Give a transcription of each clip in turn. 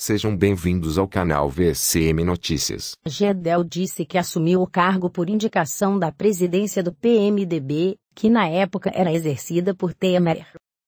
Sejam bem-vindos ao canal VCM Notícias. Gedel disse que assumiu o cargo por indicação da presidência do PMDB, que na época era exercida por Temer.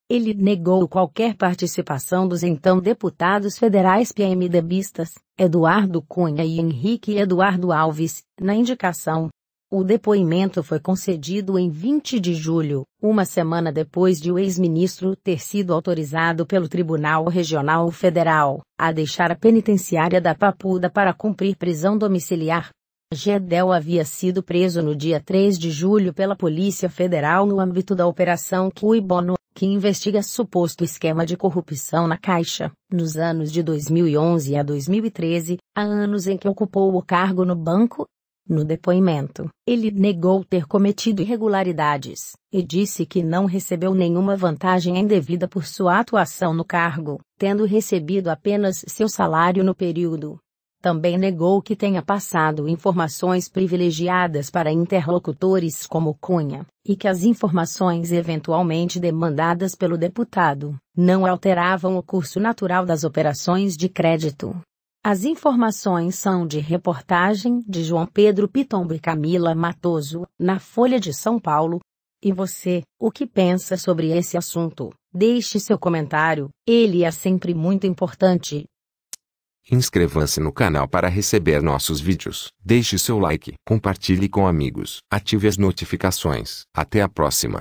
Ele negou qualquer participação dos então deputados federais PMDBistas, Eduardo Cunha e Henrique Eduardo Alves, na indicação. O depoimento foi concedido em 20 de julho, uma semana depois de o ex-ministro ter sido autorizado pelo Tribunal Regional Federal a deixar a penitenciária da Papuda para cumprir prisão domiciliar. Gedel havia sido preso no dia 3 de julho pela Polícia Federal no âmbito da Operação Bono, que investiga suposto esquema de corrupção na Caixa, nos anos de 2011 a 2013, há anos em que ocupou o cargo no banco no depoimento, ele negou ter cometido irregularidades e disse que não recebeu nenhuma vantagem indevida por sua atuação no cargo, tendo recebido apenas seu salário no período. Também negou que tenha passado informações privilegiadas para interlocutores como Cunha, e que as informações eventualmente demandadas pelo deputado não alteravam o curso natural das operações de crédito. As informações são de reportagem de João Pedro Pitombo e Camila Matoso, na Folha de São Paulo. E você, o que pensa sobre esse assunto? Deixe seu comentário, ele é sempre muito importante. Inscreva-se no canal para receber nossos vídeos. Deixe seu like, compartilhe com amigos, ative as notificações. Até a próxima.